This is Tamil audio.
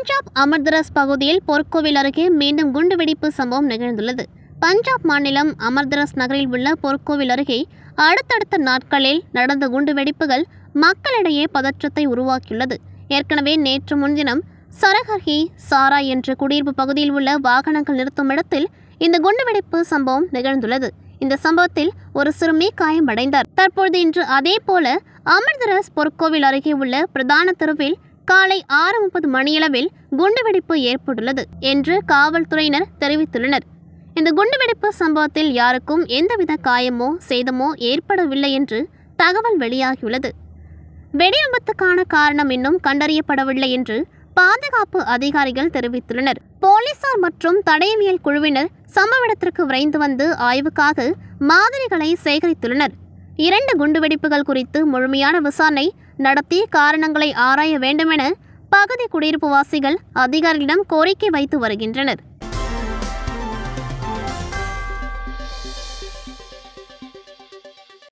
பஞ்சாப் அமர்தராஸ் பகுதியில் பொற்கோவில் அருகே மீண்டும் குண்டுவெடிப்பு சம்பவம் நிகழ்ந்துள்ளது பஞ்சாப் மாநிலம் அமர்தராஸ் நகரில் உள்ள பொற்கோவில் அருகே அடுத்தடுத்த நாட்களில் நடந்த குண்டுவெடிப்புகள் மக்களிடையே பதற்றத்தை உருவாக்கியுள்ளது ஏற்கனவே நேற்று முன்தினம் சரகர்ஹி சாரா என்ற குடியிருப்பு பகுதியில் உள்ள வாகனங்கள் நிறுத்தும் இடத்தில் இந்த குண்டுவெடிப்பு சம்பவம் நிகழ்ந்துள்ளது இந்த சம்பவத்தில் ஒரு சிறுமி காயமடைந்தார் தற்பொழுது இன்று அதே போல அமிர்தரஸ் பொற்கோவில் அருகே உள்ள பிரதான தெருவில் காலை ஆறு முப்பது மணியளவில் குண்டுவெடிப்பு ஏற்பட்டுள்ளது என்று காவல்துறையினர் தெரிவித்துள்ளனர் இந்த குண்டுவெடிப்பு சம்பவத்தில் யாருக்கும் எந்தவித காயமோ சேதமோ ஏற்படவில்லை என்று தகவல் வெளியாகியுள்ளது வெடிவிபத்துக்கான காரணம் இன்னும் கண்டறியப்படவில்லை என்று பாதுகாப்பு அதிகாரிகள் தெரிவித்துள்ளனர் போலீசார் மற்றும் தடயவியல் குழுவினர் சம்பவ இடத்திற்கு விரைந்து வந்து ஆய்வுக்காக மாதிரிகளை சேகரித்துள்ளனர் இரண்டு குண்டுவெடிப்புகள் குறித்து முழுமையான விசாரணை நடத்தி காரணங்களை ஆராய வேண்டுமென பகுதி குடியிருப்பு வாசிகள் அதிகாரிகளிடம் கோரிக்கை வைத்து வருகின்றனர்